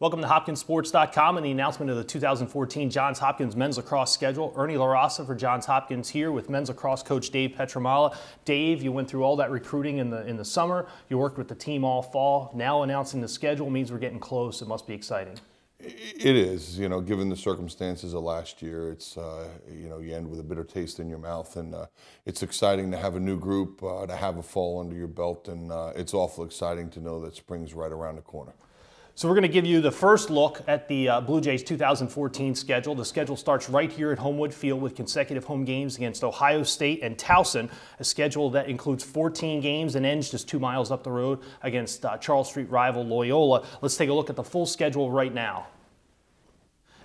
Welcome to HopkinsSports.com and the announcement of the 2014 Johns Hopkins men's lacrosse schedule. Ernie LaRossa for Johns Hopkins here with men's lacrosse coach Dave Petramala. Dave, you went through all that recruiting in the in the summer. You worked with the team all fall. Now announcing the schedule means we're getting close. It must be exciting. It is, you know, given the circumstances of last year, it's, uh, you know, you end with a bitter taste in your mouth, and uh, it's exciting to have a new group, uh, to have a fall under your belt, and uh, it's awful exciting to know that spring's right around the corner. So we're going to give you the first look at the uh, Blue Jays 2014 schedule. The schedule starts right here at Homewood Field with consecutive home games against Ohio State and Towson, a schedule that includes 14 games and ends just two miles up the road against uh, Charles Street rival Loyola. Let's take a look at the full schedule right now.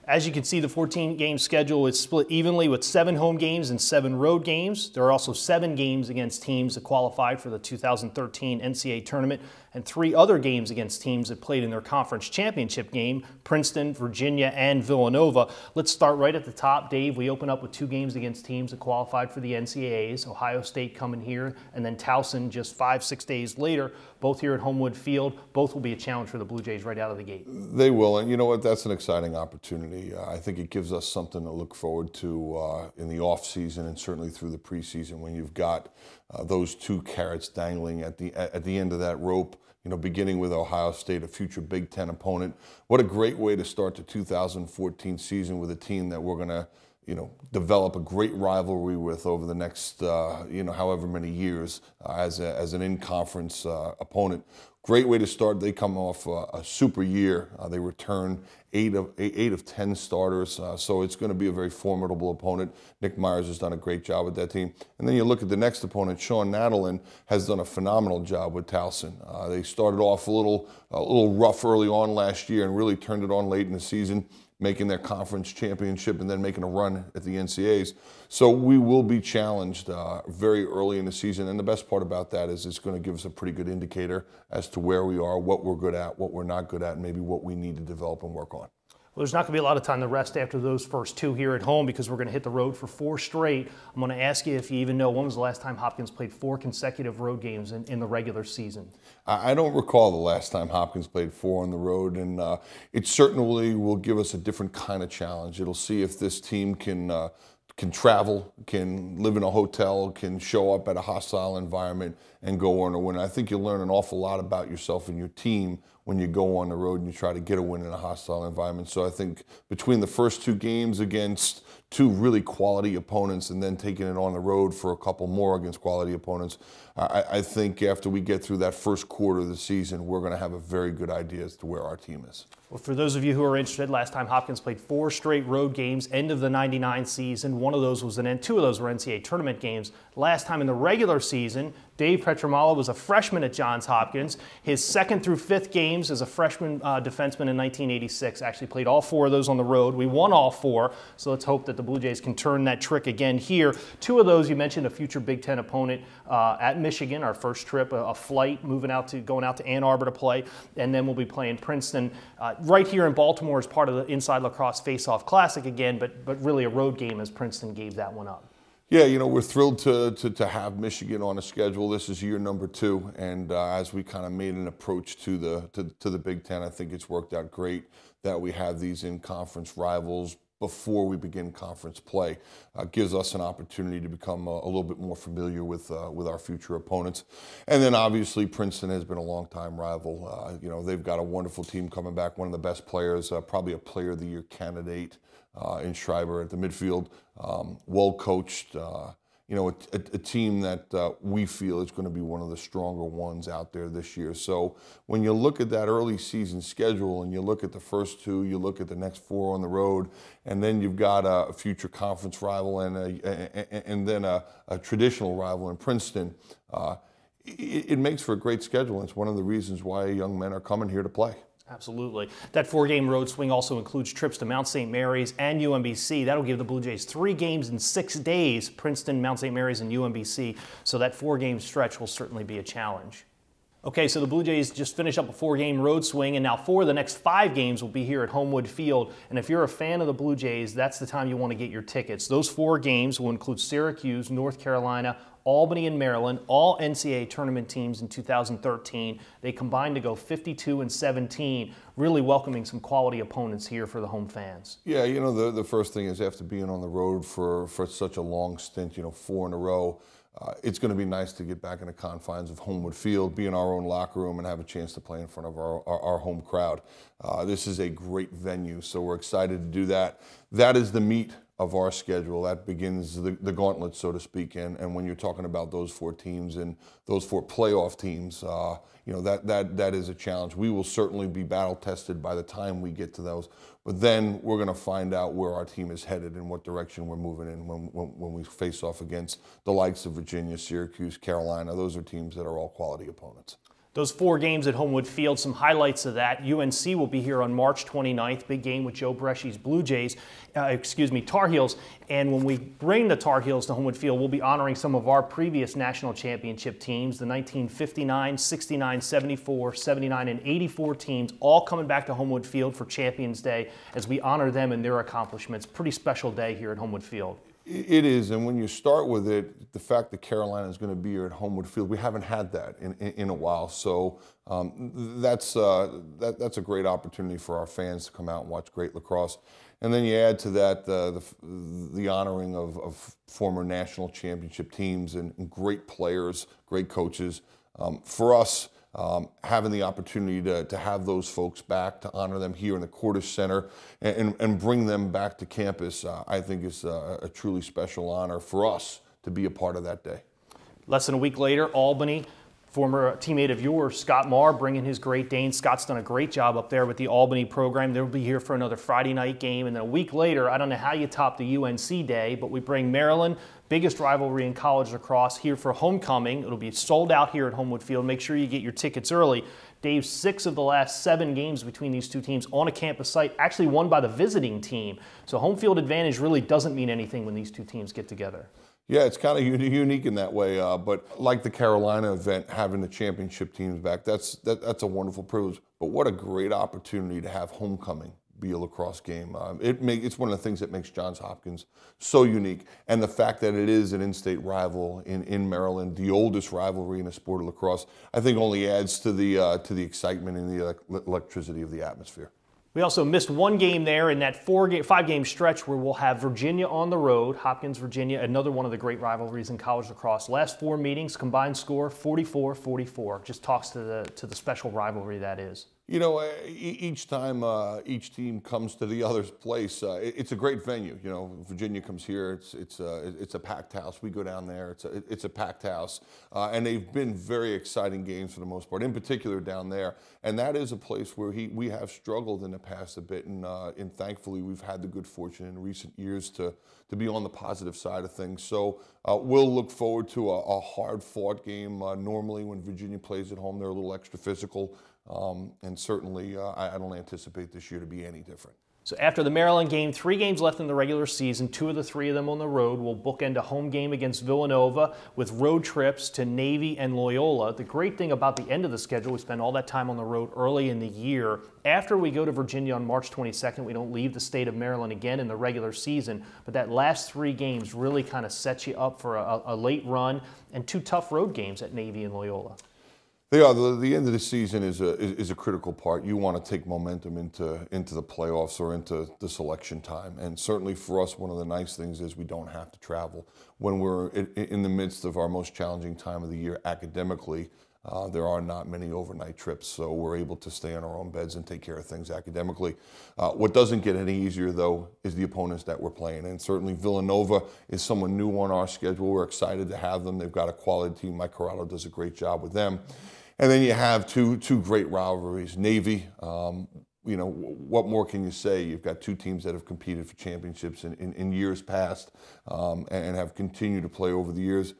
As you can see, the 14 game schedule is split evenly with seven home games and seven road games. There are also seven games against teams that qualified for the 2013 NCAA tournament and three other games against teams that played in their conference championship game Princeton, Virginia, and Villanova. Let's start right at the top, Dave. We open up with two games against teams that qualified for the NCAAs Ohio State coming here, and then Towson just five, six days later, both here at Homewood Field. Both will be a challenge for the Blue Jays right out of the gate. They will, and you know what? That's an exciting opportunity opportunity. Uh, I think it gives us something to look forward to uh, in the off season and certainly through the preseason when you've got uh, those two carrots dangling at the at the end of that rope. You know, beginning with Ohio State, a future Big Ten opponent. What a great way to start the 2014 season with a team that we're going to you know, develop a great rivalry with over the next, uh, you know, however many years uh, as, a, as an in-conference uh, opponent. Great way to start. They come off a, uh, a super year. Uh, they return eight of eight, eight of ten starters, uh, so it's going to be a very formidable opponent. Nick Myers has done a great job with that team, and then you look at the next opponent. Sean Nadelin has done a phenomenal job with Towson. Uh, they started off a little a little rough early on last year, and really turned it on late in the season making their conference championship and then making a run at the NCAs. So we will be challenged uh, very early in the season. And the best part about that is it's going to give us a pretty good indicator as to where we are, what we're good at, what we're not good at, and maybe what we need to develop and work on. Well, there's not going to be a lot of time to rest after those first two here at home because we're going to hit the road for four straight. I'm going to ask you if you even know when was the last time Hopkins played four consecutive road games in, in the regular season. I don't recall the last time Hopkins played four on the road, and uh, it certainly will give us a different kind of challenge. It'll see if this team can. Uh, can travel, can live in a hotel, can show up at a hostile environment and go on a win. I think you learn an awful lot about yourself and your team when you go on the road and you try to get a win in a hostile environment. So I think between the first two games against two really quality opponents and then taking it on the road for a couple more against quality opponents, I, I think after we get through that first quarter of the season, we're going to have a very good idea as to where our team is. Well, for those of you who are interested, last time Hopkins played four straight road games, end of the 99 season. One of those was an end, two of those were NCAA tournament games. Last time in the regular season, Dave Petramala was a freshman at Johns Hopkins. His second through fifth games as a freshman uh, defenseman in 1986. Actually played all four of those on the road. We won all four, so let's hope that the Blue Jays can turn that trick again here. Two of those you mentioned, a future Big Ten opponent uh, at Michigan, our first trip, a, a, flight, moving out to going out to Ann Arbor to play, and then we'll be playing Princeton uh, right here in Baltimore as part of the Inside Lacrosse Face-Off Classic again, but but really a road game as Princeton gave that one up. Yeah, you know, we're thrilled to, to, to, have Michigan on a schedule. This is year number two, and uh, as we kind of made an approach to the to, to the Big Ten, I think it's worked out great that we have these in conference rivals, before we begin conference play. Uh, gives us an opportunity to become a, uh, a little bit more familiar with uh, with our future opponents. And then obviously Princeton has been a longtime rival. Uh, you know they've got a wonderful team coming back. One of the best players, uh, probably a Player of the Year candidate uh, in Schreiber at the midfield. Um, well coached you know, a, a, a team that uh, we feel is going to be one of the stronger ones out there this year. So when you look at that early season schedule and you look at the first two, you look at the next four on the road, and then you've got a, future conference rival and a, and then a, traditional rival in Princeton. Uh, it, it makes for a great schedule. It's one of the reasons why young men are coming here to play. Absolutely. That four game road swing also includes trips to Mount St. Mary's and UMBC. That'll give the Blue Jays three games in six days Princeton, Mount St. Mary's, and UMBC. So that four game stretch will certainly be a challenge. Okay, so the Blue Jays just finished up a four game road swing, and now four of the next five games will be here at Homewood Field. And if you're a fan of the Blue Jays, that's the time you want to get your tickets. Those four games will include Syracuse, North Carolina, Albany and Maryland, all NCAA tournament teams in 2013. They combined to go 52 and 17, really welcoming some quality opponents here for the home fans. Yeah, you know, the, the first thing is after being on the road for, for such a long stint, you know, four in a row, uh, it's going to be nice to get back in the confines of Homewood Field, be in our own locker room, and have a chance to play in front of our, our, our home crowd. Uh, this is a great venue, so we're excited to do that. That is the meat of our schedule. That begins the, the gauntlet, so to speak. And, and when you're talking about those four teams and those four playoff teams, uh, you know, that, that, that is a challenge. We will certainly be battle tested by the time we get to those. But then we're going to find out where our team is headed and what direction we're moving in when, when, when we face off against the likes of Virginia, Syracuse, Carolina. Those are teams that are all quality opponents. Those four games at Homewood Field, some highlights of that. UNC will be here on March 29th, big game with Joe Bresci's Blue Jays, uh, excuse me, Tar Heels. And when we bring the Tar Heels to Homewood Field, we'll be honoring some of our previous national championship teams, the 1959, 69, 74, 79, and 84 teams, all coming back to Homewood Field for Champions Day as we honor them and their accomplishments. Pretty special day here at Homewood Field. It is, and when you start with it, the fact that Carolina is going to be here at Homewood Field, we haven't had that in, in, in a while. So um, that's uh, that, that's a great opportunity for our fans to come out and watch great lacrosse. And then you add to that uh, the, the honoring of, of, former national championship teams and, and great players, great coaches. Um, for us, um, having the opportunity to, to have those folks back, to honor them here in the Cordish Center, and, and bring them back to campus, uh, I think is a, uh, a truly special honor for us to be a part of that day. Less than a week later, Albany former teammate of yours, Scott Marr, bringing his Great Dane. Scott's done a great job up there with the Albany program. They'll be here for another Friday night game. And then a week later, I don't know how you top the UNC day, but we bring Maryland biggest rivalry in college lacrosse here for homecoming. It'll be sold out here at Homewood Field. Make sure you get your tickets early. Dave, six of the last seven games between these two teams on a campus site, actually won by the visiting team. So home field advantage really doesn't mean anything when these two teams get together. Yeah, it's kind of unique in that way. Uh, but like the Carolina event, having the championship teams back, that's that, that's a wonderful privilege. But what a great opportunity to have homecoming be a lacrosse game. Um, it make, it's one of the things that makes Johns Hopkins so unique, and the fact that it is an in-state rival in, in Maryland, the oldest rivalry in the sport of lacrosse, I think only adds to the uh, to the excitement and the electricity of the atmosphere. We also missed one game there in that four game, five game stretch where we'll have Virginia on the road, Hopkins, Virginia, another one of the great rivalries in college lacrosse. Last four meetings, combined score 44 44. Just talks to the, to the special rivalry that is. You know, eh, each time uh, each team comes to the other's place, uh, it's a great venue. You know, Virginia comes here; it's it's a uh, it's a packed house. We go down there; it's a it's a packed house, uh, and they've been very exciting games for the most part. In particular, down there, and that is a place where he we have struggled in the past a bit, and uh, and thankfully we've had the good fortune in recent years to to be on the positive side of things. So uh, we'll look forward to a, a hard fought game. normally, when Virginia plays at home, they're a little extra physical. Um, and certainly, uh, I, I don't anticipate this year to be any different. So after the Maryland game, three games left in the regular season, two of the three of them on the road. will bookend a home game against Villanova with road trips to Navy and Loyola. The great thing about the end of the schedule, we spend all that time on the road early in the year. After we go to Virginia on March 22nd, we don't leave the state of Maryland again in the regular season. But that last three games really kind of sets you up for a, a late run and two tough road games at Navy and Loyola. They are. The, the end of the season is a, is, is, a critical part. You want to take momentum into, into the playoffs or into the selection time. And certainly for us, one of the nice things is we don't have to travel. When we're in, in the midst of our most challenging time of the year academically, uh, there are not many overnight trips, so we're able to stay in our own beds and take care of things academically. Uh, what doesn't get any easier, though, is the opponents that we're playing. And certainly Villanova is someone new on our schedule. We're excited to have them. They've got a quality team. Mike Corrado does a great job with them. And then you have two two great rivalries. Navy, um, you know, what more can you say? You've got two teams that have competed for championships in, in, in years past um, and have continued to play over the years.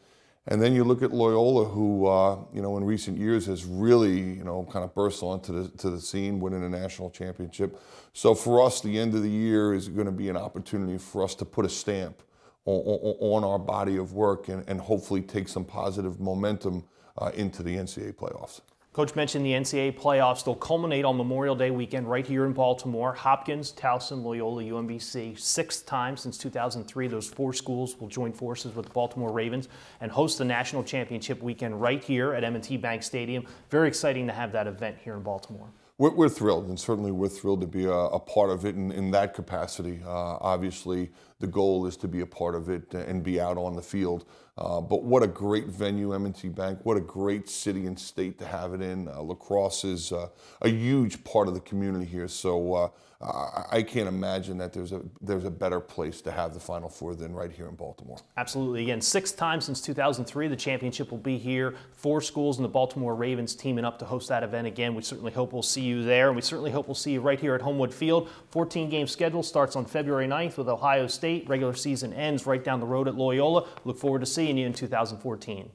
And then you look at Loyola, who uh, you know in recent years has really you know kind of burst onto the to the scene, winning a national championship. So for us, the end of the year is going to be an opportunity for us to put a stamp on, on, on our body of work and, and hopefully take some positive momentum uh, into the NCAA playoffs. Coach mentioned the NCAA playoffs. They'll culminate on Memorial Day weekend right here in Baltimore. Hopkins, Towson, Loyola, UMBC. Sixth time since 2003, those four schools will join forces with the Baltimore Ravens and host the national championship weekend right here at M&T Bank Stadium. Very exciting to have that event here in Baltimore. We're, we're, thrilled, and certainly we're thrilled to be a, a part of it in, in that capacity. Uh, obviously, the goal is to be a part of it and be out on the field. Uh, but what a great venue, M&T Bank! What a great city and state to have it in. Uh, lacrosse is uh, a huge part of the community here, so uh, uh, I can't imagine that there's a there's a better place to have the Final Four than right here in Baltimore. Absolutely. Again, sixth time since 2003, the championship will be here. Four schools and the Baltimore Ravens teaming up to host that event again. We certainly hope we'll see you there, and we certainly hope we'll see you right here at Homewood Field. 14 game schedule starts on February 9th with Ohio State. Regular season ends right down the road at Loyola. Look forward to seeing you in 2014.